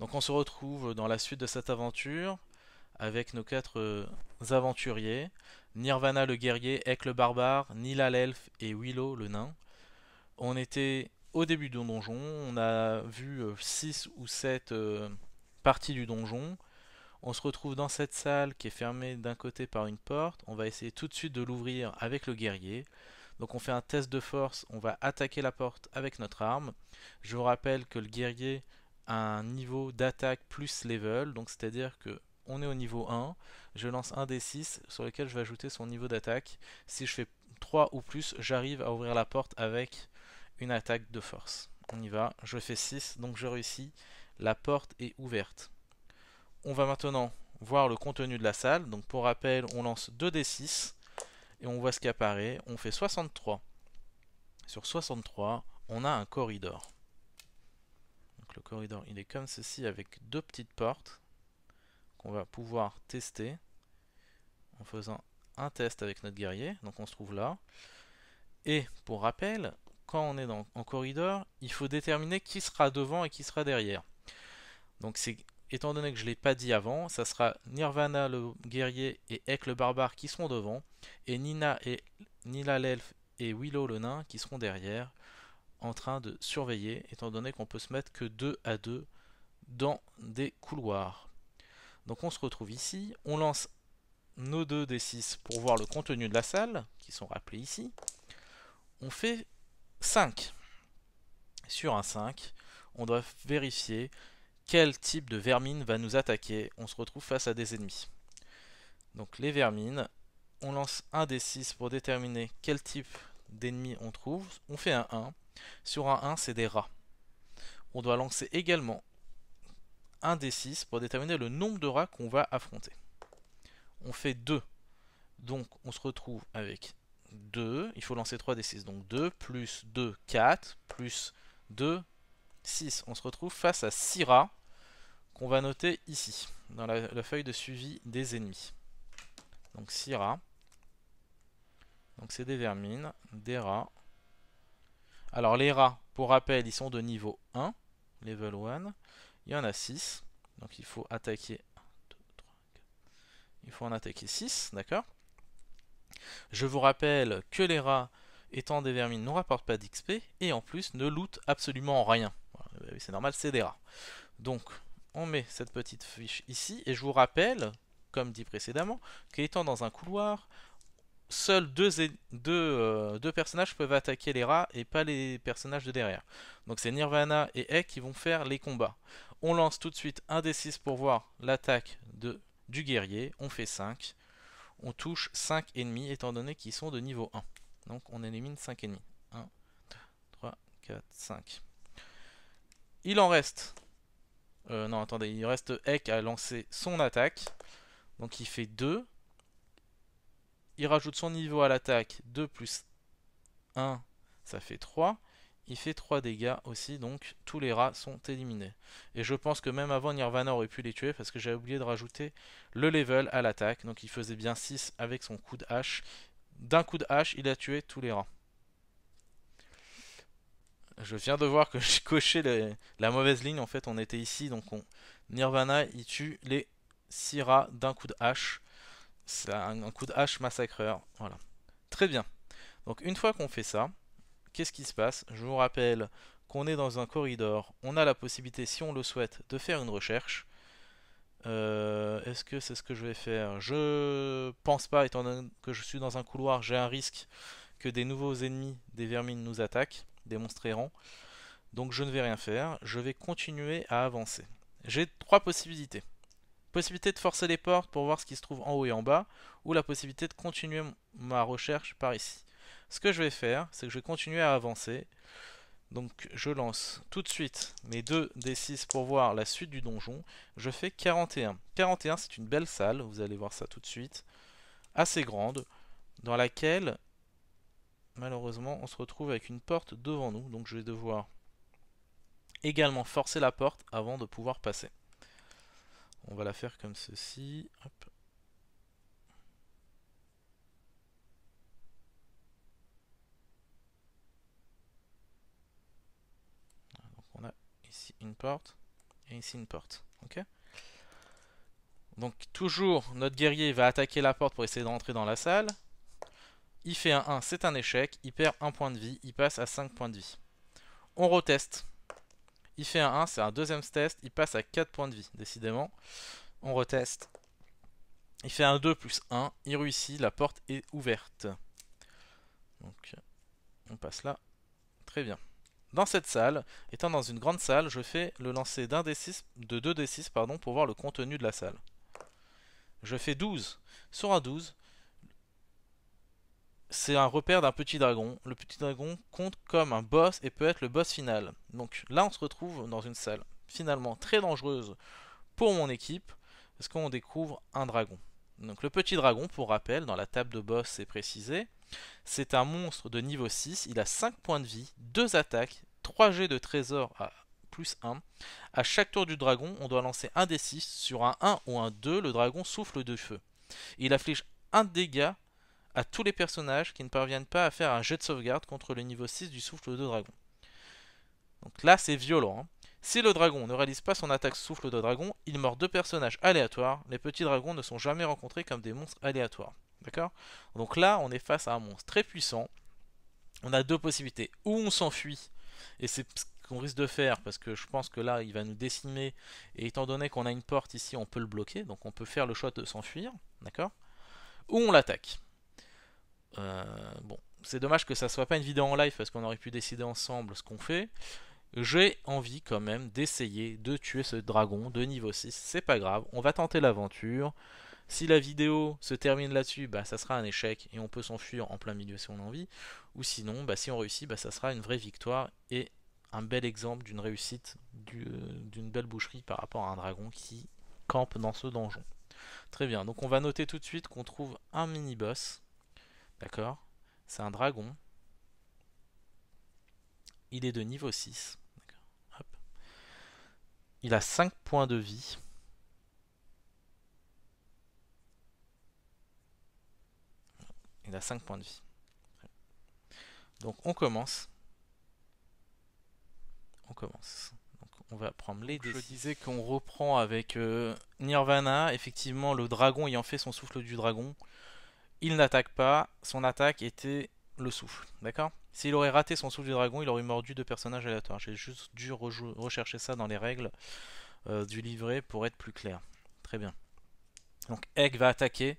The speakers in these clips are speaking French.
Donc on se retrouve dans la suite de cette aventure avec nos quatre euh, aventuriers. Nirvana le guerrier, Ek le barbare, Nila l'elfe et Willow le nain. On était au début du donjon, on a vu 6 euh, ou 7 euh, parties du donjon. On se retrouve dans cette salle qui est fermée d'un côté par une porte. On va essayer tout de suite de l'ouvrir avec le guerrier. Donc on fait un test de force, on va attaquer la porte avec notre arme. Je vous rappelle que le guerrier un niveau d'attaque plus level, donc c'est-à-dire que on est au niveau 1, je lance un des 6 sur lequel je vais ajouter son niveau d'attaque. Si je fais 3 ou plus, j'arrive à ouvrir la porte avec une attaque de force. On y va, je fais 6, donc je réussis, la porte est ouverte. On va maintenant voir le contenu de la salle, donc pour rappel, on lance 2 des 6 et on voit ce qui apparaît, on fait 63. Sur 63, on a un corridor le corridor il est comme ceci avec deux petites portes qu'on va pouvoir tester en faisant un test avec notre guerrier. Donc on se trouve là. Et pour rappel, quand on est dans, en corridor, il faut déterminer qui sera devant et qui sera derrière. Donc c'est étant donné que je ne l'ai pas dit avant, ça sera Nirvana le guerrier et Ek le barbare qui seront devant, et Nina et Nila l'elfe et Willow le nain qui seront derrière en train de surveiller, étant donné qu'on peut se mettre que 2 à 2 dans des couloirs. Donc on se retrouve ici, on lance nos 2 des 6 pour voir le contenu de la salle, qui sont rappelés ici. On fait 5. Sur un 5, on doit vérifier quel type de vermine va nous attaquer. On se retrouve face à des ennemis. Donc les vermines, on lance un des 6 pour déterminer quel type d'ennemi on trouve. On fait un 1. Sur un 1, c'est des rats. On doit lancer également un des 6 pour déterminer le nombre de rats qu'on va affronter. On fait 2. Donc on se retrouve avec 2. Il faut lancer 3 des 6. Donc 2 plus 2, 4 plus 2, 6. On se retrouve face à 6 rats qu'on va noter ici, dans la, la, feuille de suivi des ennemis. Donc 6 rats. Donc c'est des vermines, des rats, alors les rats, pour rappel, ils sont de niveau 1, level 1. Il y en a 6. Donc il faut attaquer... 1, 2, 3, 4. Il faut en attaquer 6, d'accord Je vous rappelle que les rats, étant des vermines, ne rapportent pas d'XP et en plus ne lootent absolument rien. Bah c'est normal, c'est des rats. Donc on met cette petite fiche ici et je vous rappelle, comme dit précédemment, qu'étant dans un couloir, seuls deux, deux, euh, deux, personnages peuvent attaquer les rats et pas les personnages de derrière. Donc c'est Nirvana et Eck qui vont faire les combats. On lance tout de suite un des 6 pour voir l'attaque du guerrier. On fait 5. On touche 5 ennemis étant donné qu'ils sont de niveau 1. Donc on élimine 5 ennemis. 1, 2, 3, 4, 5. Il en reste... Euh, non, attendez, il reste Ek à lancer son attaque. Donc il fait 2 il rajoute son niveau à l'attaque, 2 plus 1, ça fait 3. Il fait 3 dégâts aussi, donc tous les rats sont éliminés. Et je pense que même avant, Nirvana aurait pu les tuer, parce que j'avais oublié de rajouter le level à l'attaque. Donc il faisait bien 6 avec son coup de hache. D'un coup de hache, il a tué tous les rats. Je viens de voir que j'ai coché la mauvaise ligne. En fait, on était ici, donc Nirvana, il tue les 6 rats d'un coup de hache. C'est un, coup de hache massacreur. Voilà. Très bien. Donc une fois qu'on fait ça, qu'est-ce qui se passe Je vous rappelle qu'on est dans un corridor, on a la possibilité, si on le souhaite, de faire une recherche. Euh, est-ce que c'est ce que je vais faire Je pense pas, étant donné que je suis dans un couloir, j'ai un risque que des nouveaux ennemis, des vermines, nous attaquent, des monstres errants. Donc je ne vais rien faire, je vais continuer à avancer. J'ai trois possibilités. Possibilité de forcer les portes pour voir ce qui se trouve en haut et en bas, ou la possibilité de continuer ma recherche par ici. Ce que je vais faire, c'est que je vais continuer à avancer. Donc je lance tout de suite mes 2 D6 pour voir la suite du donjon. Je fais 41. 41 c'est une belle salle, vous allez voir ça tout de suite. Assez grande, dans laquelle malheureusement on se retrouve avec une porte devant nous. Donc je vais devoir également forcer la porte avant de pouvoir passer. On va la faire comme ceci. Donc on a ici une porte et ici une porte. Ok donc toujours, notre guerrier va attaquer la porte pour essayer de rentrer dans la salle. Il fait un 1, c'est un échec. Il perd un point de vie, il passe à 5 points de vie. On reteste. Il fait un 1, c'est un deuxième test. Il passe à 4 points de vie, décidément. On reteste. Il fait un 2 plus 1. Il réussit. La porte est ouverte. Donc, on passe là. Très bien. Dans cette salle, étant dans une grande salle, je fais le lancer d'un de 2 D6 pardon, pour voir le contenu de la salle. Je fais 12. Sur un 12, c'est un repère d'un petit dragon. Le petit dragon compte comme un boss et peut être le boss final. Donc là, on se retrouve dans une salle finalement très dangereuse pour mon équipe, parce qu'on découvre un dragon. Donc le petit dragon, pour rappel, dans la table de boss, c'est précisé, c'est un monstre de niveau 6, il a 5 points de vie, 2 attaques, 3 jets de trésor à plus 1. À chaque tour du dragon, on doit lancer un des 6. Sur un 1 ou un 2, le dragon souffle de feu. Il afflige un dégât à tous les personnages qui ne parviennent pas à faire un jet de sauvegarde contre le niveau 6 du souffle de dragon. Donc là, c'est violent. Hein. Si le dragon ne réalise pas son attaque souffle de dragon, il mord deux personnages aléatoires. Les petits dragons ne sont jamais rencontrés comme des monstres aléatoires. D'accord Donc là, on est face à un monstre très puissant. On a deux possibilités. Ou on s'enfuit, et c'est ce qu'on risque de faire, parce que je pense que là, il va nous décimer. Et étant donné qu'on a une porte ici, on peut le bloquer, donc on peut faire le choix de s'enfuir. D'accord Ou on l'attaque. Euh, bon, c'est dommage que ça soit pas une vidéo en live parce qu'on aurait pu décider ensemble ce qu'on fait. J'ai envie quand même d'essayer de tuer ce dragon de niveau 6, c'est pas grave, on va tenter l'aventure. Si la vidéo se termine là-dessus, bah, ça sera un échec et on peut s'enfuir en plein milieu si on a envie. Ou sinon, bah, si on réussit, bah, ça sera une vraie victoire et un bel exemple d'une réussite, euh, d'une belle boucherie par rapport à un dragon qui campe dans ce donjon. Très bien, donc on va noter tout de suite qu'on trouve un mini-boss D'accord C'est un dragon. Il est de niveau 6. Hop. Il a 5 points de vie. Il a 5 points de vie. Donc on commence. On commence. Donc on va prendre les dés. Je disais qu'on reprend avec euh, Nirvana. Effectivement, le dragon ayant fait son souffle du dragon, il n'attaque pas, son attaque était le souffle, d'accord S'il aurait raté son souffle du dragon, il aurait mordu deux personnages aléatoires. J'ai juste dû rechercher ça dans les règles euh, du livret pour être plus clair. Très bien. Donc Egg va attaquer.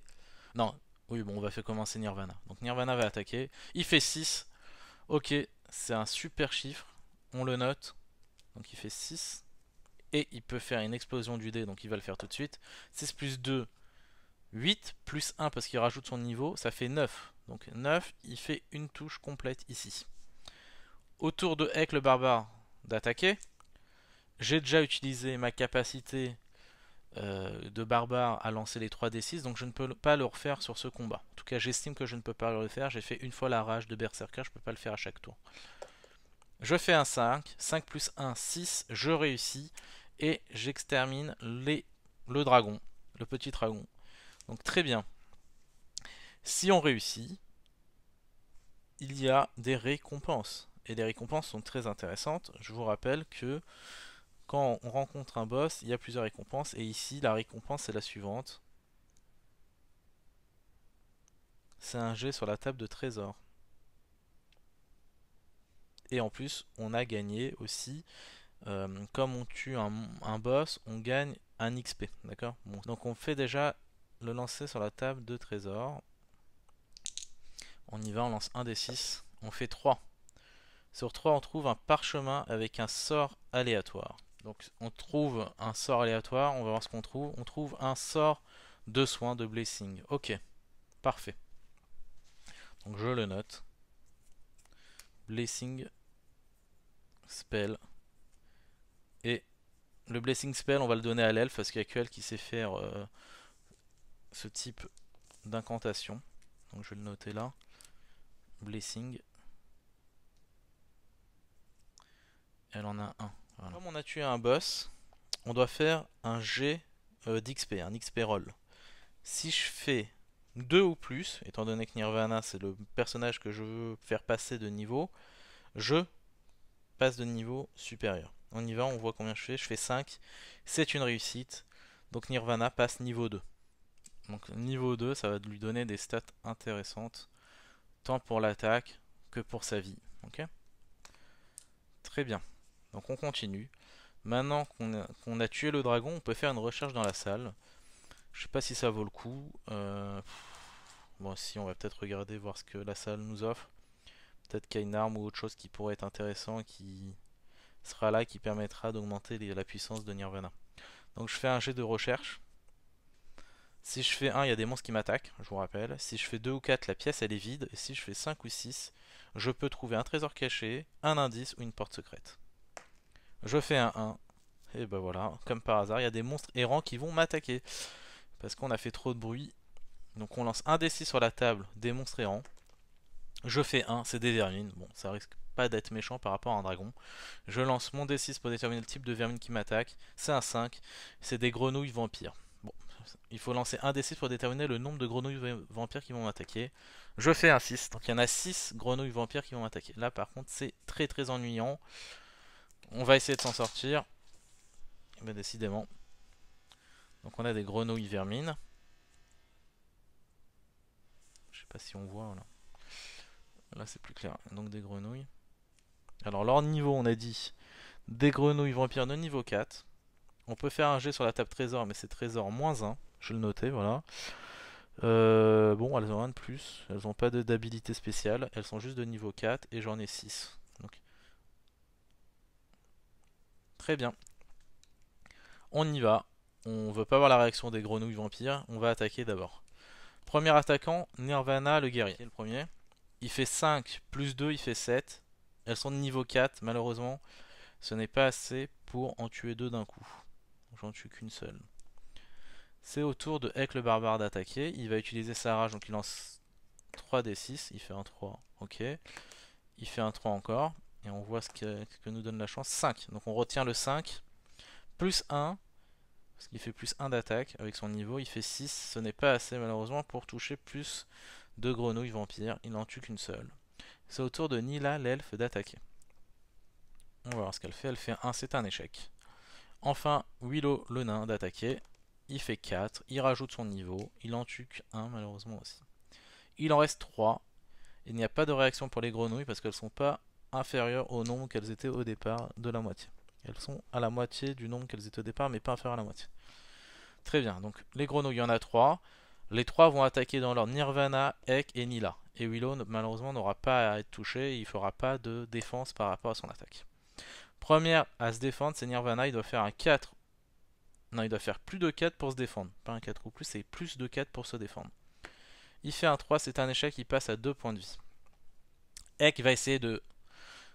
Non, oui, bon, on va faire commencer Nirvana. Donc Nirvana va attaquer. Il fait 6. Ok, c'est un super chiffre. On le note. Donc il fait 6. Et il peut faire une explosion du dé, donc il va le faire tout de suite. 6 plus 2, 8 plus 1 parce qu'il rajoute son niveau, ça fait 9. Donc 9, il fait une touche complète ici. Autour de Heck le barbare d'attaquer. J'ai déjà utilisé ma capacité euh, de barbare à lancer les 3d6, donc je ne peux pas le refaire sur ce combat. En tout cas, j'estime que je ne peux pas le refaire. J'ai fait une fois la rage de Berserker, je ne peux pas le faire à chaque tour. Je fais un 5, 5 plus 1, 6, je réussis, et j'extermine le dragon, le petit dragon. Donc très bien. Si on réussit, il y a des récompenses. Et les récompenses sont très intéressantes. Je vous rappelle que quand on rencontre un boss, il y a plusieurs récompenses. Et ici, la récompense est la suivante. C'est un jet sur la table de trésor. Et en plus, on a gagné aussi, euh, comme on tue un, boss, on gagne un XP, d'accord Donc on fait déjà le lancer sur la table de trésor. On y va, on lance un des 6. On fait 3. Sur 3, on trouve un parchemin avec un sort aléatoire. Donc on trouve un sort aléatoire, on va voir ce qu'on trouve. On trouve un sort de soin de blessing. Ok, parfait. Donc je le note. Blessing spell. Et le blessing spell, on va le donner à l'elfe parce qu'il n'y a que qui sait faire... Euh, ce type d'incantation. Donc je vais le noter là. Blessing. Elle en a un. Comme on a tué un boss, on doit faire un G euh, d'XP, un XP roll. Si je fais 2 ou plus, étant donné que Nirvana c'est le personnage que je veux faire passer de niveau, je passe de niveau supérieur. On y va, on voit combien je fais. Je fais 5, c'est une réussite. Donc Nirvana passe niveau 2. Donc niveau 2, ça va lui donner des stats intéressantes, tant pour l'attaque que pour sa vie. Ok Très bien. Donc on continue. Maintenant qu'on a, tué le dragon, on peut faire une recherche dans la salle. Je sais pas si ça vaut le coup. Euh, bon, si, on va peut-être regarder, voir ce que la salle nous offre. Peut-être qu'il y a une arme ou autre chose qui pourrait être intéressant, qui sera là, qui permettra d'augmenter la puissance de Nirvana. Donc je fais un jet de recherche. Si je fais 1, il y a des monstres qui m'attaquent, je vous rappelle. Si je fais 2 ou 4, la pièce elle est vide. Et si je fais 5 ou 6, je peux trouver un trésor caché, un indice ou une porte secrète. Je fais un 1. Et ben voilà, comme par hasard, il y a des monstres errants qui vont m'attaquer. Parce qu'on a fait trop de bruit. Donc on lance un D6 sur la table, des monstres errants. Je fais 1, c'est des vermines. Bon, ça risque pas d'être méchant par rapport à un dragon. Je lance mon D6 pour déterminer le type de vermine qui m'attaque. C'est un 5, c'est des grenouilles vampires. Il faut lancer un des 6 pour déterminer le nombre de grenouilles vampires qui vont m'attaquer. Je fais un 6. Donc il y en a 6 grenouilles vampires qui vont m'attaquer. Là par contre c'est très très ennuyant. On va essayer de s'en sortir. Mais eh ben, décidément. Donc on a des grenouilles vermines. Je sais pas si on voit là. Là c'est plus clair. Donc des grenouilles. Alors leur niveau on a dit des grenouilles vampires de niveau 4. On peut faire un jet sur la table trésor, mais c'est trésor moins 1. Je le notais, voilà. Euh, bon, elles ont rien de plus. Elles n'ont pas d'habilité spéciale. Elles sont juste de niveau 4 et j'en ai 6. Très bien. On y va. On veut pas voir la réaction des grenouilles vampires. On va attaquer d'abord. Premier attaquant, Nirvana le guerrier. Le premier. Il fait 5, plus 2, il fait 7. Elles sont de niveau 4, malheureusement. Ce n'est pas assez pour en tuer deux d'un coup j'en tue qu'une seule. C'est au tour de Heck le barbare d'attaquer. Il va utiliser sa rage, donc il lance 3d6. Il fait un 3, ok. Il fait un 3 encore. Et on voit ce que, ce que nous donne la chance. 5. Donc on retient le 5. Plus 1. Parce qu'il fait plus 1 d'attaque avec son niveau. Il fait 6. Ce n'est pas assez malheureusement pour toucher plus de grenouilles vampires. Il n'en tue qu'une seule. C'est au tour de Nila l'elfe d'attaquer. On va voir ce qu'elle fait. Elle fait 1. C'est un échec. Enfin, Willow le nain d'attaquer. Il fait 4, il rajoute son niveau, il en tue un malheureusement aussi. Il en reste 3. Il n'y a pas de réaction pour les grenouilles parce qu'elles ne sont pas inférieures au nombre qu'elles étaient au départ de la moitié. Elles sont à la moitié du nombre qu'elles étaient au départ, mais pas inférieures à la moitié. Très bien, donc les grenouilles, il y en a 3. Les 3 vont attaquer dans leur Nirvana, Ek et Nila. Et Willow, malheureusement, n'aura pas à être touché, il ne fera pas de défense par rapport à son attaque. Première à se défendre, c'est Nirvana. Il doit faire un 4. Non, il doit faire plus de 4 pour se défendre. Pas un 4 ou plus, c'est plus de 4 pour se défendre. Il fait un 3, c'est un échec, il passe à 2 points de vie. Ek va essayer de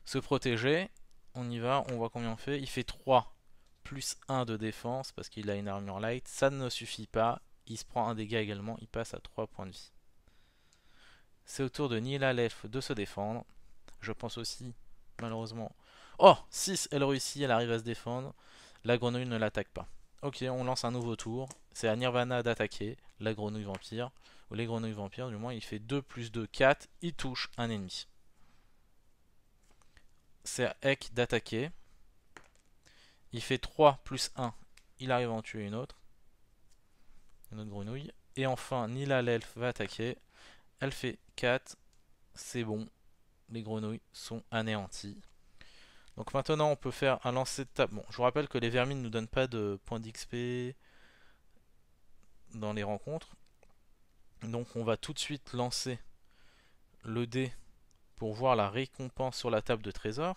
se protéger. On y va, on voit combien on fait. Il fait 3 plus 1 de défense parce qu'il a une armure light. Ça ne suffit pas. Il se prend un dégât également, il passe à 3 points de vie. C'est au tour de Nilalef de se défendre. Je pense aussi, malheureusement, Oh 6, elle réussit, elle arrive à se défendre. La grenouille ne l'attaque pas. Ok, on lance un nouveau tour. C'est à Nirvana d'attaquer la grenouille vampire. Ou les grenouilles vampires, du moins, il fait 2 plus 2, 4. Il touche un ennemi. C'est à Ek d'attaquer. Il fait 3 plus 1. Il arrive à en tuer une autre. Une autre grenouille. Et enfin, Nila l'elfe va attaquer. Elle fait 4. C'est bon. Les grenouilles sont anéanties. Donc maintenant on peut faire un lancer de table. Bon, je vous rappelle que les vermines ne nous donnent pas de points d'XP dans les rencontres. Donc on va tout de suite lancer le dé pour voir la récompense sur la table de trésor.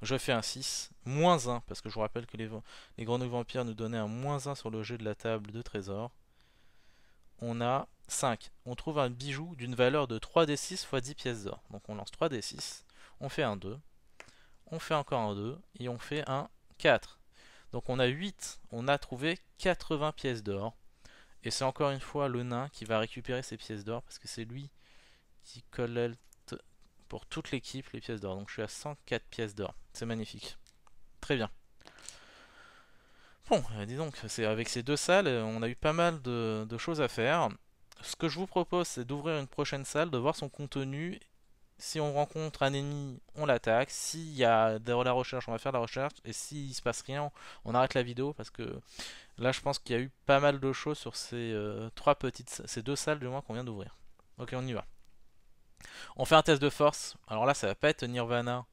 Je fais un 6, moins 1, parce que je vous rappelle que les, les grenouilles vampires nous donnaient un moins 1 sur le jeu de la table de trésor. On a 5. On trouve un bijou d'une valeur de 3d6 x 10 pièces d'or. Donc on lance 3d6, on fait un 2, on fait encore un 2 et on fait un 4. Donc on a 8, on a trouvé 80 pièces d'or. Et c'est encore une fois le nain qui va récupérer ses pièces d'or parce que c'est lui qui collecte pour toute l'équipe les pièces d'or. Donc je suis à 104 pièces d'or. C'est magnifique. Très bien. Bon, euh, dis donc, c'est avec ces deux salles, euh, on a eu pas mal de, de choses à faire. Ce que je vous propose, c'est d'ouvrir une prochaine salle, de voir son contenu si on rencontre un ennemi, on l'attaque. S'il y a de la recherche, on va faire la recherche. Et s'il se passe rien, on arrête la vidéo parce que là, je pense qu'il y a eu pas mal de choses sur ces euh, trois petites, ces deux salles du moins qu'on vient d'ouvrir. Ok, on y va. On fait un test de force. Alors là, ça va pas être Nirvana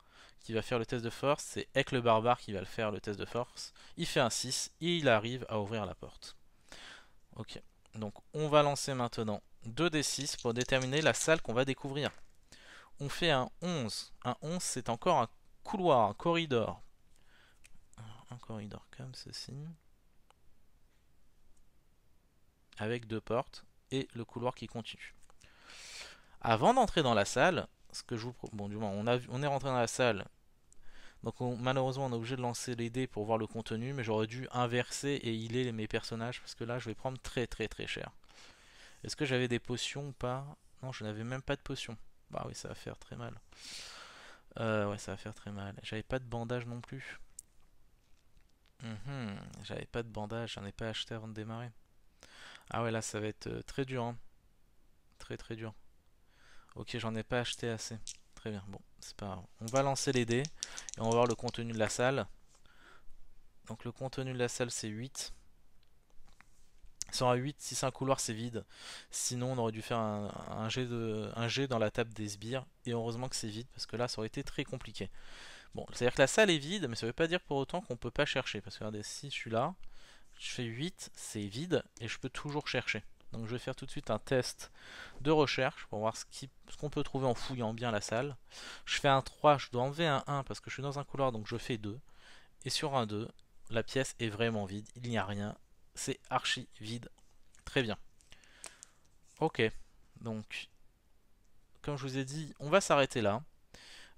qui va faire le test de force, c'est Ek le barbare qui va le faire le test de force. Il fait un 6, et il arrive à ouvrir la porte. Ok, donc on va lancer maintenant 2d6 pour déterminer la salle qu'on va découvrir on fait un 11. Un 11, c'est encore un couloir, un corridor. un corridor comme ceci. Avec deux portes et le couloir qui continue. Avant d'entrer dans la salle, ce que je vous Bon, du moins, on, on est rentré dans la salle. Donc malheureusement, on est obligé de lancer les dés pour voir le contenu, mais j'aurais dû inverser et healer mes personnages, parce que là, je vais prendre très très très cher. Est-ce que j'avais des potions ou pas Non, je n'avais même pas de potions. Bah oui, ça va faire très mal. Euh, ouais, ça va faire très mal. J'avais pas de bandage non plus. Mhm, j'avais pas de bandage, j'en ai pas acheté avant de démarrer. Ah ouais, là ça va être euh, très dur. Hein. Très très dur. Ok, j'en ai pas acheté assez. Très bien, bon, c'est pas grave. On va lancer les dés et on va voir le contenu de la salle. Donc le contenu de la salle c'est 8. Sur un 8, si c'est un couloir, c'est vide. Sinon, on aurait dû faire un, jet dans la table des sbires. Et heureusement que c'est vide, parce que là, ça aurait été très compliqué. Bon, c'est-à-dire que la salle est vide, mais ça ne veut pas dire pour autant qu'on ne peut pas chercher. Parce que regardez, si je suis là, je fais 8, c'est vide, et je peux toujours chercher. Donc je vais faire tout de suite un test de recherche pour voir ce qu'on peut trouver en fouillant bien la salle. Je fais un 3, je dois enlever un 1 parce que je suis dans un couloir, donc je fais 2. Et sur un 2, la pièce est vraiment vide, il n'y a rien, c'est archi vide. Très bien. Ok, donc, comme je vous ai dit, on va s'arrêter là.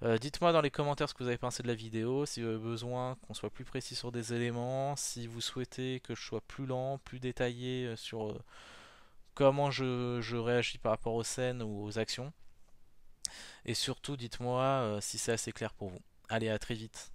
Euh, dites-moi dans les commentaires ce que vous avez pensé de la vidéo, si vous avez besoin qu'on soit plus précis sur des éléments, si vous souhaitez que je sois plus lent, plus détaillé euh, sur euh, comment je, réagis par rapport aux scènes ou aux actions. Et surtout, dites-moi si c'est assez clair pour vous. Allez, à très vite.